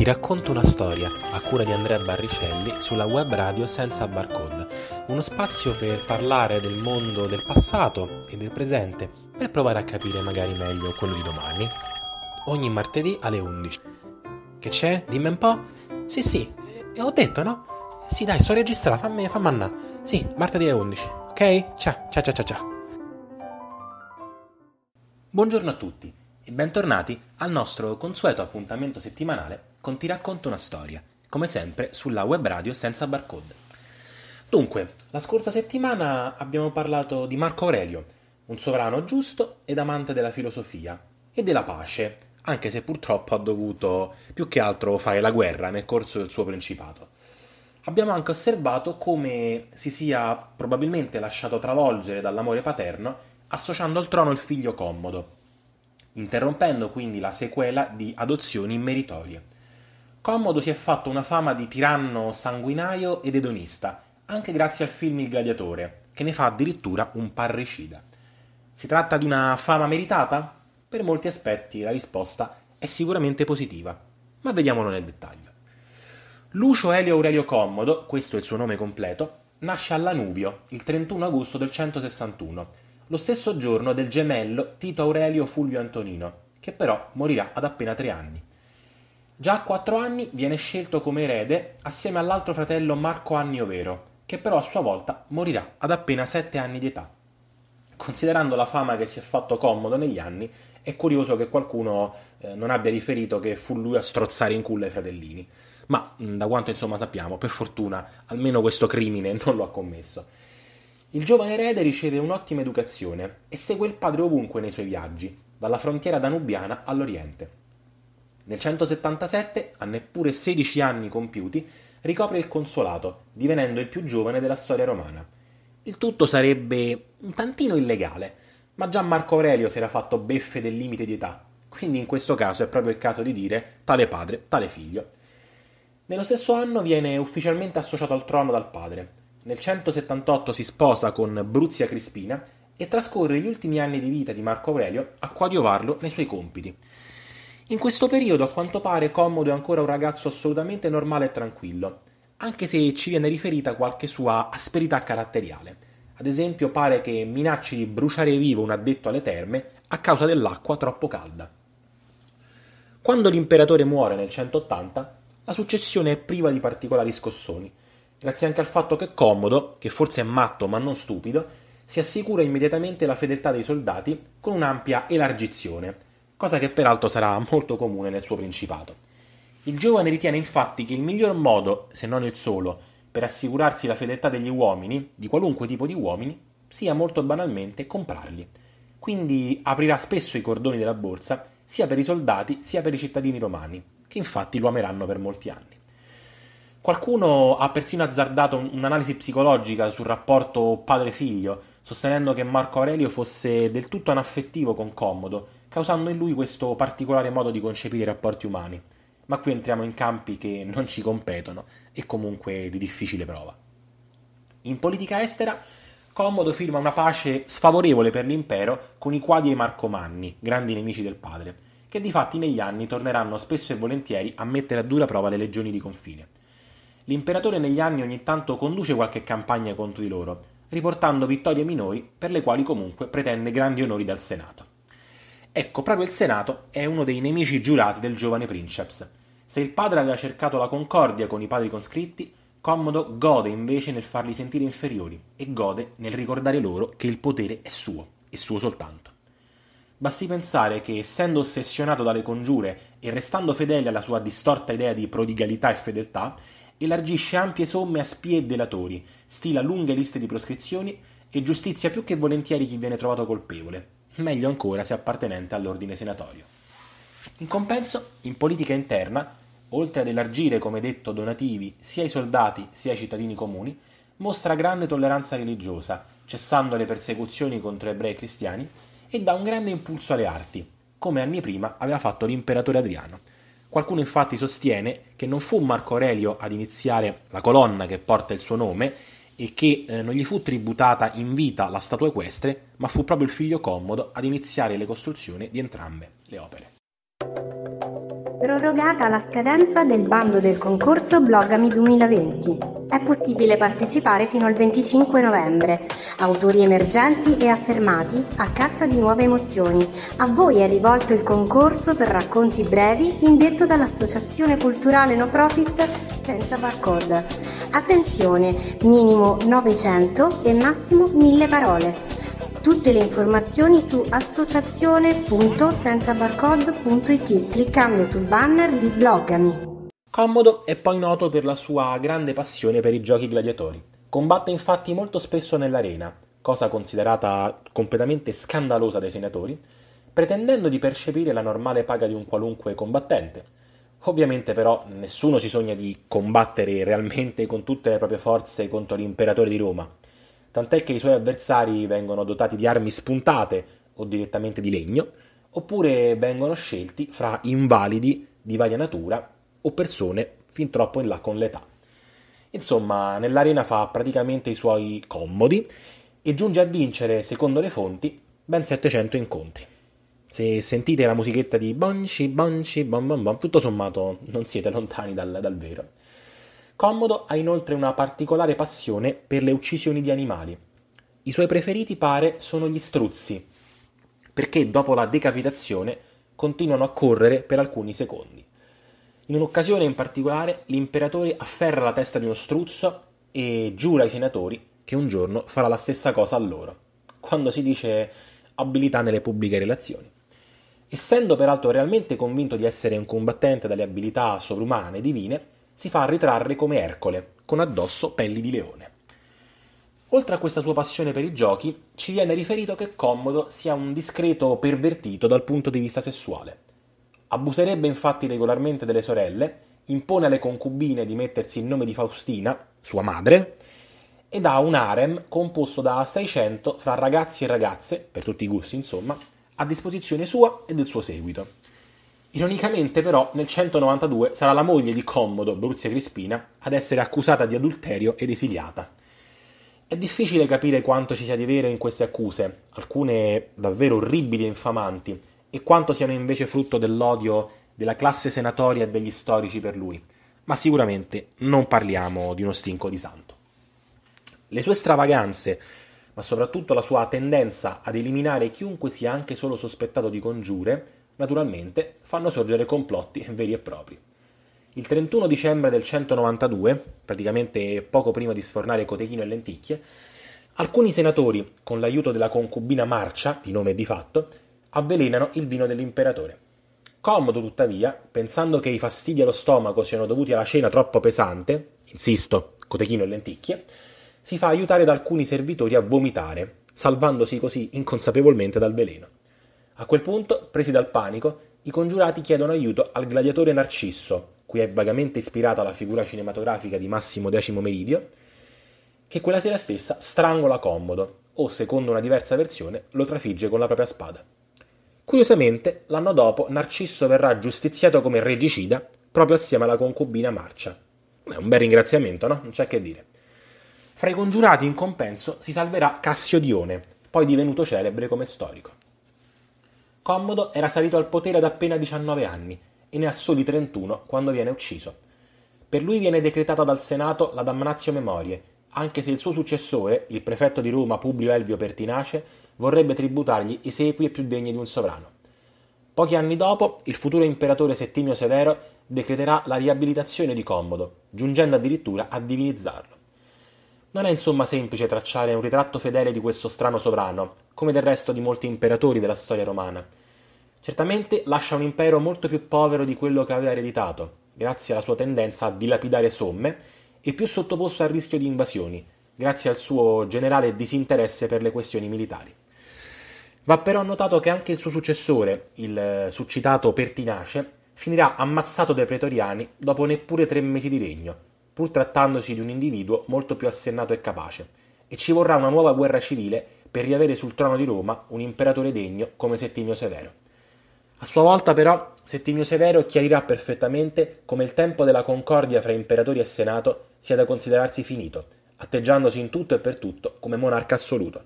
Ti racconto una storia a cura di Andrea Barricelli sulla web radio Senza Barcode, uno spazio per parlare del mondo del passato e del presente per provare a capire magari meglio quello di domani. Ogni martedì alle 11. Che c'è? Dimmi un po'? Sì, sì, e eh, ho detto, no? Sì, dai, sto registrando, fammi, fammi annà. Sì, martedì alle 11. Ok? Ciao, ciao, ciao, ciao, ciao. Buongiorno a tutti e bentornati al nostro consueto appuntamento settimanale con Ti racconto una storia, come sempre sulla web radio senza barcode. Dunque, la scorsa settimana abbiamo parlato di Marco Aurelio, un sovrano giusto ed amante della filosofia e della pace, anche se purtroppo ha dovuto più che altro fare la guerra nel corso del suo principato. Abbiamo anche osservato come si sia probabilmente lasciato travolgere dall'amore paterno associando al trono il figlio Commodo, interrompendo quindi la sequela di Adozioni immeritorie. Commodo si è fatto una fama di tiranno sanguinario ed edonista, anche grazie al film Il Gladiatore, che ne fa addirittura un parricida. Si tratta di una fama meritata? Per molti aspetti la risposta è sicuramente positiva, ma vediamolo nel dettaglio. Lucio Elio Aurelio Commodo, questo è il suo nome completo, nasce a Lanubio il 31 agosto del 161, lo stesso giorno del gemello Tito Aurelio Fulvio Antonino, che però morirà ad appena tre anni. Già a 4 anni viene scelto come erede assieme all'altro fratello Marco Annio Vero, che però a sua volta morirà ad appena 7 anni di età. Considerando la fama che si è fatto comodo negli anni, è curioso che qualcuno eh, non abbia riferito che fu lui a strozzare in culla i fratellini. Ma mm, da quanto insomma sappiamo, per fortuna almeno questo crimine non lo ha commesso. Il giovane erede riceve un'ottima educazione e segue il padre ovunque nei suoi viaggi, dalla frontiera danubiana all'Oriente. Nel 177, a neppure 16 anni compiuti, ricopre il consolato, divenendo il più giovane della storia romana. Il tutto sarebbe un tantino illegale, ma già Marco Aurelio si era fatto beffe del limite di età, quindi in questo caso è proprio il caso di dire tale padre, tale figlio. Nello stesso anno viene ufficialmente associato al trono dal padre. Nel 178 si sposa con Bruzia Crispina e trascorre gli ultimi anni di vita di Marco Aurelio a coadiuvarlo nei suoi compiti. In questo periodo a quanto pare Commodo è ancora un ragazzo assolutamente normale e tranquillo, anche se ci viene riferita qualche sua asperità caratteriale. Ad esempio pare che minacci di bruciare vivo un addetto alle terme a causa dell'acqua troppo calda. Quando l'imperatore muore nel 180, la successione è priva di particolari scossoni, grazie anche al fatto che Commodo, che forse è matto ma non stupido, si assicura immediatamente la fedeltà dei soldati con un'ampia elargizione, cosa che peraltro sarà molto comune nel suo principato. Il giovane ritiene infatti che il miglior modo, se non il solo, per assicurarsi la fedeltà degli uomini, di qualunque tipo di uomini, sia molto banalmente comprarli. Quindi aprirà spesso i cordoni della borsa sia per i soldati sia per i cittadini romani, che infatti lo ameranno per molti anni. Qualcuno ha persino azzardato un'analisi psicologica sul rapporto padre-figlio, sostenendo che Marco Aurelio fosse del tutto anaffettivo con Commodo causando in lui questo particolare modo di concepire i rapporti umani. Ma qui entriamo in campi che non ci competono e comunque di difficile prova. In politica estera, Commodo firma una pace sfavorevole per l'impero con i Quadi e i Marcomanni, grandi nemici del padre, che di fatti negli anni torneranno spesso e volentieri a mettere a dura prova le legioni di confine. L'imperatore negli anni ogni tanto conduce qualche campagna contro di loro, riportando vittorie minori per le quali comunque pretende grandi onori dal Senato. Ecco, proprio il Senato è uno dei nemici giurati del giovane Princeps. Se il padre aveva cercato la concordia con i padri conscritti, Commodo gode invece nel farli sentire inferiori e gode nel ricordare loro che il potere è suo e suo soltanto. Basti pensare che, essendo ossessionato dalle congiure e restando fedele alla sua distorta idea di prodigalità e fedeltà, elargisce ampie somme a spie e delatori, stila lunghe liste di proscrizioni e giustizia più che volentieri chi viene trovato colpevole, meglio ancora se appartenente all'ordine senatorio. In compenso, in politica interna, oltre ad elargire, come detto, donativi sia ai soldati sia ai cittadini comuni, mostra grande tolleranza religiosa, cessando le persecuzioni contro ebrei e cristiani, e dà un grande impulso alle arti, come anni prima aveva fatto l'imperatore Adriano. Qualcuno infatti sostiene che non fu Marco Aurelio ad iniziare la colonna che porta il suo nome, e che eh, non gli fu tributata in vita la statua equestre, ma fu proprio il figlio Commodo ad iniziare le costruzioni di entrambe le opere. Prorogata la scadenza del bando del concorso Blogami 2020. È possibile partecipare fino al 25 novembre. Autori emergenti e affermati a caccia di nuove emozioni. A voi è rivolto il concorso per racconti brevi indetto dall'associazione culturale no profit senza barcode. Attenzione, minimo 900 e massimo 1000 parole. Tutte le informazioni su associazione.sensabarcode.it cliccando sul banner di Bloggami. Commodo è poi noto per la sua grande passione per i giochi gladiatori. Combatte infatti molto spesso nell'arena, cosa considerata completamente scandalosa dai senatori, pretendendo di percepire la normale paga di un qualunque combattente. Ovviamente però nessuno si sogna di combattere realmente con tutte le proprie forze contro l'imperatore di Roma, tant'è che i suoi avversari vengono dotati di armi spuntate o direttamente di legno, oppure vengono scelti fra invalidi di varia natura o persone fin troppo in là con l'età. Insomma, nell'arena fa praticamente i suoi comodi e giunge a vincere, secondo le fonti, ben 700 incontri. Se sentite la musichetta di Bonci, Bonci, Bon Bon Bon, tutto sommato non siete lontani dal, dal vero. Commodo ha inoltre una particolare passione per le uccisioni di animali. I suoi preferiti, pare, sono gli struzzi, perché dopo la decapitazione continuano a correre per alcuni secondi. In un'occasione in particolare l'imperatore afferra la testa di uno struzzo e giura ai senatori che un giorno farà la stessa cosa a loro, quando si dice abilità nelle pubbliche relazioni. Essendo peraltro realmente convinto di essere un combattente dalle abilità sovrumane e divine, si fa ritrarre come Ercole, con addosso pelli di leone. Oltre a questa sua passione per i giochi, ci viene riferito che Commodo sia un discreto pervertito dal punto di vista sessuale Abuserebbe infatti regolarmente delle sorelle, impone alle concubine di mettersi il nome di Faustina, sua madre, ed ha un harem composto da 600 fra ragazzi e ragazze, per tutti i gusti insomma, a disposizione sua e del suo seguito. Ironicamente però nel 192 sarà la moglie di Commodo, Bruzia Crispina, ad essere accusata di adulterio ed esiliata. È difficile capire quanto ci sia di vero in queste accuse, alcune davvero orribili e infamanti, e quanto siano invece frutto dell'odio della classe senatoria e degli storici per lui, ma sicuramente non parliamo di uno stinco di santo. Le sue stravaganze, ma soprattutto la sua tendenza ad eliminare chiunque sia anche solo sospettato di congiure, naturalmente fanno sorgere complotti veri e propri. Il 31 dicembre del 192, praticamente poco prima di sfornare Cotechino e Lenticchie, alcuni senatori, con l'aiuto della concubina Marcia, di nome di fatto, avvelenano il vino dell'imperatore. Comodo tuttavia, pensando che i fastidi allo stomaco siano dovuti alla cena troppo pesante, insisto, cotechino e lenticchie, si fa aiutare da alcuni servitori a vomitare, salvandosi così inconsapevolmente dal veleno. A quel punto, presi dal panico, i congiurati chiedono aiuto al gladiatore Narcisso, cui è vagamente ispirata la figura cinematografica di Massimo X Meridio, che quella sera stessa strangola Commodo, o secondo una diversa versione lo trafigge con la propria spada. Curiosamente, l'anno dopo Narcisso verrà giustiziato come regicida proprio assieme alla concubina Marcia. È un bel ringraziamento, no? Non c'è che dire. Fra i congiurati in compenso si salverà Cassiodione, poi divenuto celebre come storico. Commodo era salito al potere ad appena 19 anni e ne ha soli 31 quando viene ucciso. Per lui viene decretata dal Senato la damnatio memorie, anche se il suo successore, il prefetto di Roma Publio Elvio Pertinace, vorrebbe tributargli i sequi più degni di un sovrano. Pochi anni dopo, il futuro imperatore Settimio Severo decreterà la riabilitazione di Commodo, giungendo addirittura a divinizzarlo. Non è insomma semplice tracciare un ritratto fedele di questo strano sovrano, come del resto di molti imperatori della storia romana. Certamente lascia un impero molto più povero di quello che aveva ereditato, grazie alla sua tendenza a dilapidare somme, e più sottoposto al rischio di invasioni, grazie al suo generale disinteresse per le questioni militari. Va però notato che anche il suo successore, il eh, succitato Pertinace, finirà ammazzato dai pretoriani dopo neppure tre mesi di regno, pur trattandosi di un individuo molto più assennato e capace, e ci vorrà una nuova guerra civile per riavere sul trono di Roma un imperatore degno come Settimio Severo. A sua volta però Settimio Severo chiarirà perfettamente come il tempo della concordia fra imperatori e senato sia da considerarsi finito, atteggiandosi in tutto e per tutto come monarca assoluto.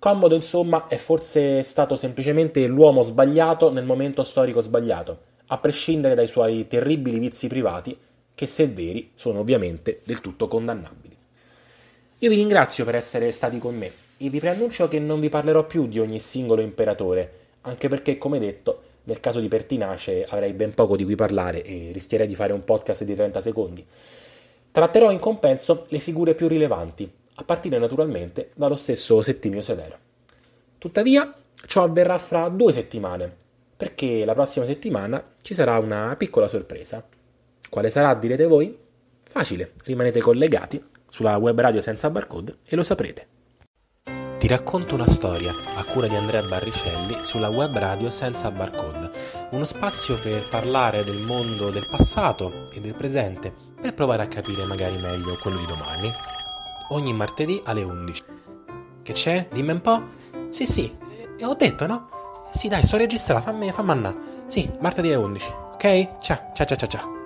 Commodo, insomma, è forse stato semplicemente l'uomo sbagliato nel momento storico sbagliato, a prescindere dai suoi terribili vizi privati, che se veri sono ovviamente del tutto condannabili. Io vi ringrazio per essere stati con me e vi preannuncio che non vi parlerò più di ogni singolo imperatore, anche perché, come detto, nel caso di Pertinace avrei ben poco di cui parlare e rischierei di fare un podcast di 30 secondi. Tratterò in compenso le figure più rilevanti, a partire naturalmente dallo stesso Settimio Severo. Tuttavia, ciò avverrà fra due settimane, perché la prossima settimana ci sarà una piccola sorpresa. Quale sarà, direte voi? Facile, rimanete collegati sulla web radio senza barcode e lo saprete. Ti racconto una storia a cura di Andrea Barricelli sulla web radio senza barcode, uno spazio per parlare del mondo del passato e del presente per provare a capire magari meglio quello di domani ogni martedì alle 11. Che c'è? Dimmi un po'. Sì, sì, e eh, ho detto, no? Sì, dai, sto registrando, fammi, fammi andare. Sì, martedì alle 11, ok? ciao, ciao, ciao. ciao.